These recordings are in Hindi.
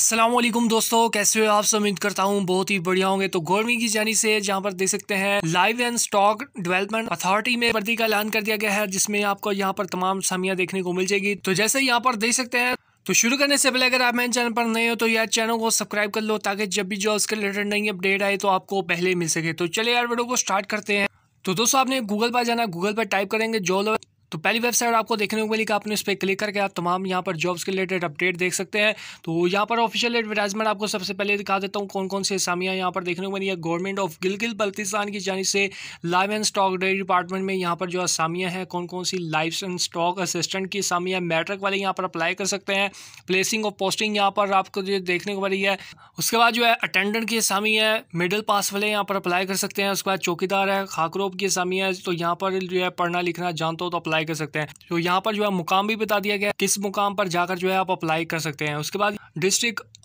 असलम दोस्तों कैसे हो आप सब उम्मीद करता हूँ बहुत ही बढ़िया होंगे तो गवर्नमेंट की जानी से जहाँ पर देख सकते हैं live and stock development authority में वर्दी का ऐलान कर दिया गया है जिसमें आपको यहाँ पर तमाम सामियाँ देखने को मिल जाएगी तो जैसे यहाँ पर देख सकते हैं तो शुरू करने से पहले अगर आप मेरे चैनल पर नए हो तो यार चैनल को सब्सक्राइब कर लो ताकि जब भी जो उसके रिलेटेड नई अपडेट आए तो आपको पहले मिल सके तो चले यार वीडियो को स्टार्ट करते हैं तो दोस्तों आपने गूगल पर जाना गूगल पर टाइप करेंगे जो लोग तो पहली वेबसाइट आपको देखने को मिलेगी आपने इस पर क्लिक करके आप तमाम यहाँ पर जॉब्स के रिलेटेड अपडेट देख सकते हैं तो यहाँ पर ऑफिशियल एडवर्टाइजमेंट आपको सबसे पहले दिखा देता हूँ कौन कौन सी असामियाँ यहाँ पर देखने को मिली है गवर्नमेंट ऑफ गिलगिल बल्तिस्तान की जानी से live and stock dairy department में यहाँ पर जो असामियाँ हैं कौन कौन सी लाइफ एंड स्टॉक असिस्टेंट की असामियाँ मैट्रिक वाले यहाँ पर अप्लाई कर सकते हैं प्लेसिंग ऑफ पोस्टिंग यहाँ पर आपको जो देखने को मिली है उसके बाद जो है अटेंडेंट की असामी है मिडिल पास वाले यहाँ पर अप्लाई कर सकते हैं उसके बाद चौकीदार है खाकरोब की असामी है तो यहाँ पर जो है पढ़ना लिखना जानते हो तो अप्लाई अप्लाई कर सकते हैं तो यहाँ पर जो है मुकाम भी बता दिया गया किस मुकाम पर जाकर जो है आप अप्लाई कर सकते हैं उसके बाद डिस्ट्रिक्ट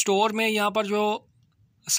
स्टोर में यहाँ पर जो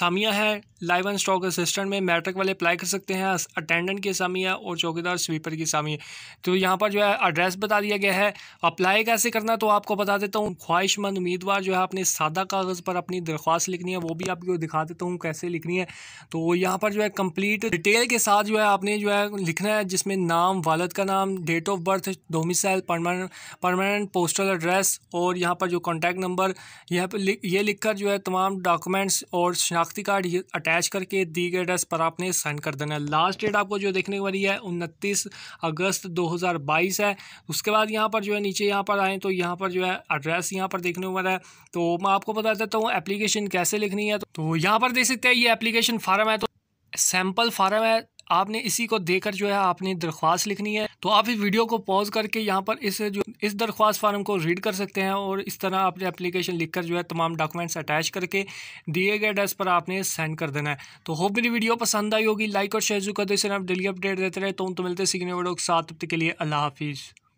सामिया है लाइव एंड स्टॉक असिस्टेंट में मैट्रिक वाले अप्लाई कर सकते हैं अटेंडेंट की असामियाँ और चौकीदार स्वीपर की असामी तो यहाँ पर जो है एड्रेस बता दिया गया है अप्लाई कैसे करना तो आपको बता देता हूँ ख्वाहिशमंद उम्मीदवार जो है अपने सादा कागज़ पर अपनी दरख्वास्त लिखनी है वो भी आपको दिखा देता हूँ कैसे लिखनी है तो यहाँ पर जो है कम्प्लीट डिटेल के साथ जो है आपने जो है लिखना है जिसमें नाम वालद का नाम date of birth domicile permanent postal address और यहाँ पर जो कॉन्टैक्ट नंबर यहाँ पर लिख कर जो है तमाम डॉक्यूमेंट्स और शनाख्ती कार्ड अटैच करके दी गए एड्रेस पर आपने सेंड कर देना है लास्ट डेट आपको जो देखने को है उनतीस अगस्त 2022 है उसके बाद यहाँ पर जो है नीचे यहाँ पर आए तो यहाँ पर जो है एड्रेस यहाँ पर देखने को है तो मैं आपको बता देता हूँ एप्लीकेशन कैसे लिखनी है तो यहाँ पर देख सकते हैं ये एप्लीकेशन फार्म है तो सैम्पल फार्म है आपने इसी को देकर जो है आपने दरख्वास्त लिखनी है तो आप इस वीडियो को पॉज करके यहाँ पर इस जो इस दरख्वास्त फार्म को रीड कर सकते हैं और इस तरह आपने एप्लीकेशन लिखकर जो है तमाम डॉक्यूमेंट्स अटैच करके दिए गए एड्रेस पर आपने सेंड कर देना है तो होप मेरी वीडियो पसंद आई होगी लाइक और शेयर जो कर दो आप डेली अपडेट देते रहे तो उन तो मिलते सीखने वीडियो के साथ के लिए अल्लाह हाफिज़